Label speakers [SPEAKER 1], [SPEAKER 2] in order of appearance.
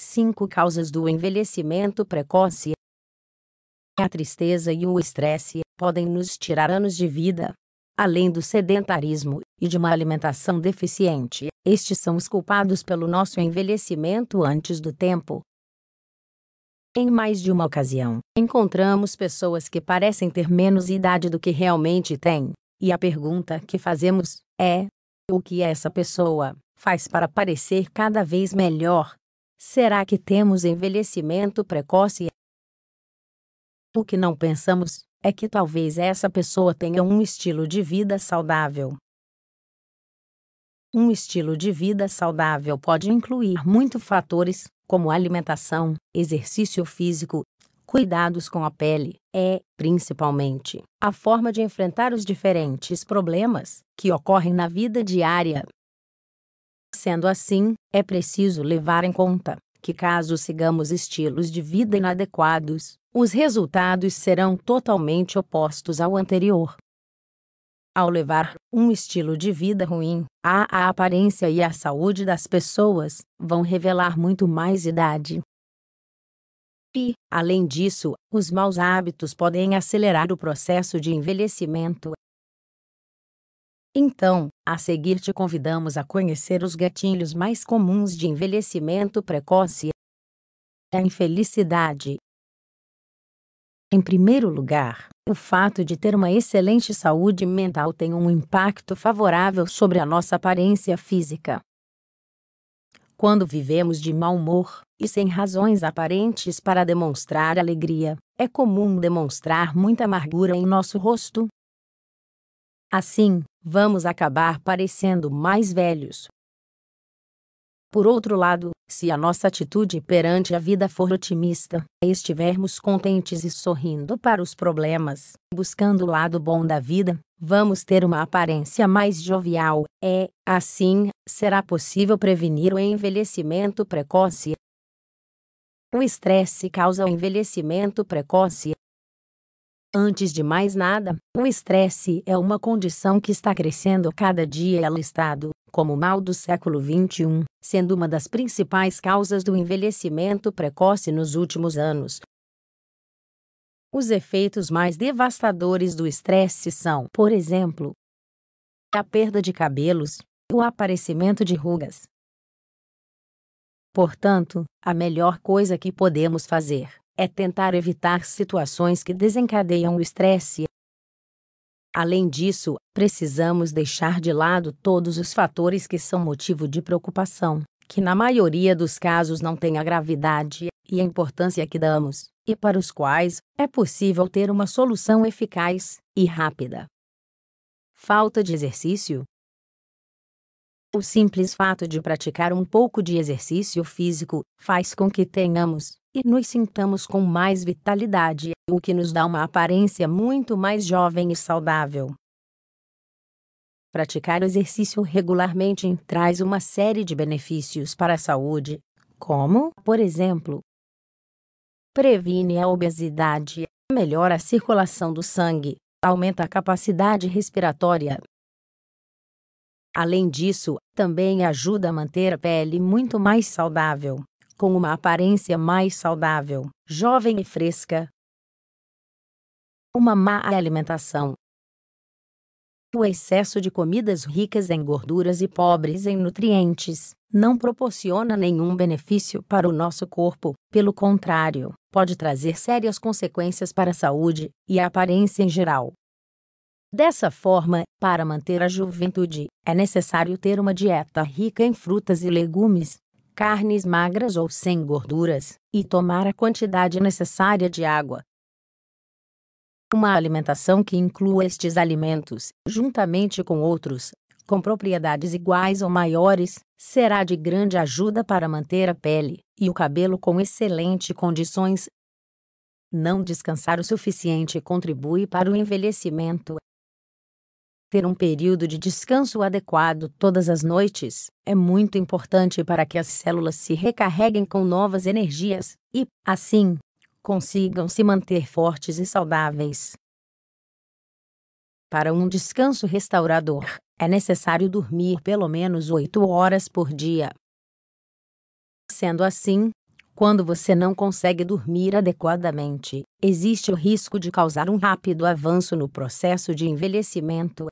[SPEAKER 1] 5 causas do envelhecimento precoce. A tristeza e o estresse podem nos tirar anos de vida. Além do sedentarismo e de uma alimentação deficiente, estes são os culpados pelo nosso envelhecimento antes do tempo. Em mais de uma ocasião, encontramos pessoas que parecem ter menos idade do que realmente têm, e a pergunta que fazemos é: o que essa pessoa faz para parecer cada vez melhor? Será que temos envelhecimento precoce? O que não pensamos é que talvez essa pessoa tenha um estilo de vida saudável. Um estilo de vida saudável pode incluir muitos fatores, como alimentação, exercício físico, cuidados com a pele, é, principalmente, a forma de enfrentar os diferentes problemas que ocorrem na vida diária. Sendo assim, é preciso levar em conta que, caso sigamos estilos de vida inadequados, os resultados serão totalmente opostos ao anterior. Ao levar um estilo de vida ruim, a, aparência e a saúde das pessoas vão revelar muito mais idade. E, além disso, os maus hábitos podem acelerar o processo de envelhecimento então, a seguir te convidamos a conhecer os gatilhos mais comuns de envelhecimento precoce. A infelicidade. Em primeiro lugar, o fato de ter uma excelente saúde mental tem um impacto favorável sobre a nossa aparência física. Quando vivemos de mau humor e sem razões aparentes para demonstrar alegria, é comum demonstrar muita amargura em nosso rosto, Assim, vamos acabar parecendo mais velhos. Por outro lado, se a nossa atitude perante a vida for otimista, estivermos contentes e sorrindo para os problemas, buscando o lado bom da vida, vamos ter uma aparência mais jovial. É, assim, será possível prevenir o envelhecimento precoce. O estresse causa o envelhecimento precoce. Antes de mais nada, o estresse é uma condição que está crescendo cada dia alistado, como mal do século XXI, sendo uma das principais causas do envelhecimento precoce nos últimos anos. Os efeitos mais devastadores do estresse são, por exemplo, a perda de cabelos, o aparecimento de rugas. Portanto, a melhor coisa que podemos fazer é tentar evitar situações que desencadeiam o estresse. Além disso, precisamos deixar de lado todos os fatores que são motivo de preocupação, que na maioria dos casos não têm a gravidade e a importância que damos, e para os quais é possível ter uma solução eficaz e rápida. Falta de exercício, o simples fato de praticar um pouco de exercício físico faz com que tenhamos e nos sintamos com mais vitalidade, o que nos dá uma aparência muito mais jovem e saudável. Praticar o exercício regularmente traz uma série de benefícios para a saúde, como, por exemplo, previne a obesidade, melhora a circulação do sangue, aumenta a capacidade respiratória. Além disso, também ajuda a manter a pele muito mais saudável com uma aparência mais saudável, jovem e fresca. Uma má alimentação. O excesso de comidas ricas em gorduras e pobres em nutrientes não proporciona nenhum benefício para o nosso corpo, pelo contrário, pode trazer sérias consequências para a saúde e a aparência em geral. Dessa forma, para manter a juventude, é necessário ter uma dieta rica em frutas e legumes, carnes magras ou sem gorduras, e tomar a quantidade necessária de água. Uma alimentação que inclua estes alimentos, juntamente com outros, com propriedades iguais ou maiores, será de grande ajuda para manter a pele e o cabelo com excelentes condições. Não descansar o suficiente contribui para o envelhecimento ter um período de descanso adequado todas as noites é muito importante para que as células se recarreguem com novas energias e, assim, consigam se manter fortes e saudáveis. Para um descanso restaurador, é necessário dormir pelo menos 8 horas por dia. Sendo assim, quando você não consegue dormir adequadamente, existe o risco de causar um rápido avanço no processo de envelhecimento